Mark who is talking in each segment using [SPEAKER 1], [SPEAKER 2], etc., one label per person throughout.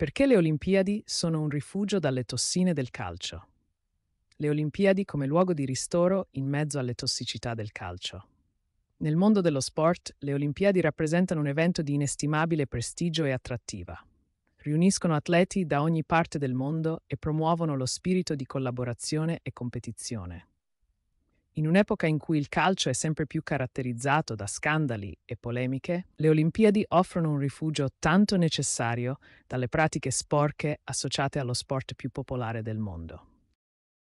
[SPEAKER 1] Perché le Olimpiadi sono un rifugio dalle tossine del calcio. Le Olimpiadi come luogo di ristoro in mezzo alle tossicità del calcio. Nel mondo dello sport, le Olimpiadi rappresentano un evento di inestimabile prestigio e attrattiva. Riuniscono atleti da ogni parte del mondo e promuovono lo spirito di collaborazione e competizione. In un'epoca in cui il calcio è sempre più caratterizzato da scandali e polemiche, le Olimpiadi offrono un rifugio tanto necessario dalle pratiche sporche associate allo sport più popolare del mondo.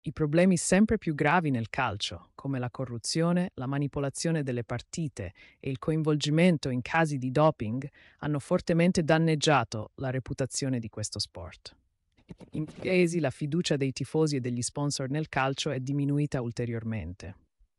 [SPEAKER 1] I problemi sempre più gravi nel calcio, come la corruzione, la manipolazione delle partite e il coinvolgimento in casi di doping, hanno fortemente danneggiato la reputazione di questo sport. In paesi la fiducia dei tifosi e degli sponsor nel calcio è diminuita ulteriormente.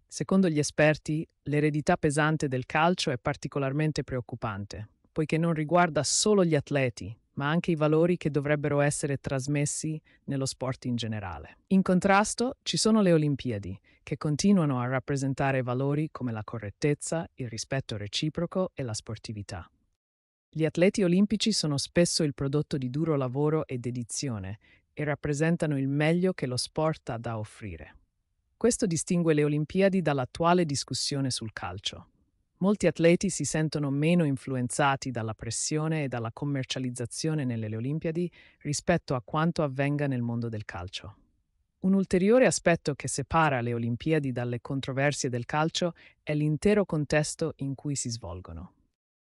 [SPEAKER 1] Secondo gli esperti, l'eredità pesante del calcio è particolarmente preoccupante, poiché non riguarda solo gli atleti, ma anche i valori che dovrebbero essere trasmessi nello sport in generale. In contrasto ci sono le Olimpiadi, che continuano a rappresentare valori come la correttezza, il rispetto reciproco e la sportività. Gli atleti olimpici sono spesso il prodotto di duro lavoro e dedizione e rappresentano il meglio che lo sport ha da offrire. Questo distingue le Olimpiadi dall'attuale discussione sul calcio. Molti atleti si sentono meno influenzati dalla pressione e dalla commercializzazione nelle Olimpiadi rispetto a quanto avvenga nel mondo del calcio. Un ulteriore aspetto che separa le Olimpiadi dalle controversie del calcio è l'intero contesto in cui si svolgono.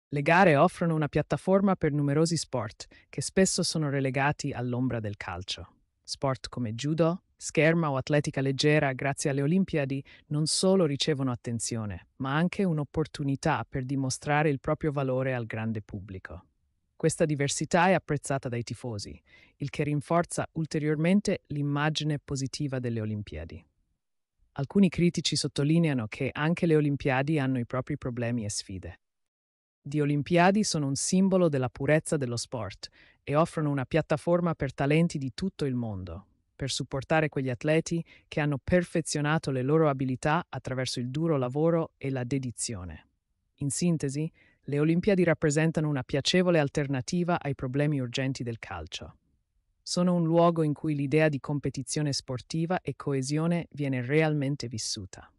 [SPEAKER 1] Le gare offrono una piattaforma per numerosi sport che spesso sono relegati all'ombra del calcio. Sport come judo, scherma o atletica leggera, grazie alle Olimpiadi, non solo ricevono attenzione, ma anche un'opportunità per dimostrare il proprio valore al grande pubblico. Questa diversità è apprezzata dai tifosi, il che rinforza ulteriormente l'immagine positiva delle Olimpiadi. Alcuni critici sottolineano che anche le Olimpiadi hanno i propri problemi e sfide di Olimpiadi sono un simbolo della purezza dello sport e offrono una piattaforma per talenti di tutto il mondo, per supportare quegli atleti che hanno perfezionato le loro abilità attraverso il duro lavoro e la dedizione. In sintesi, le Olimpiadi rappresentano una piacevole alternativa ai problemi urgenti del calcio. Sono un luogo in cui l'idea di competizione sportiva e coesione viene realmente vissuta.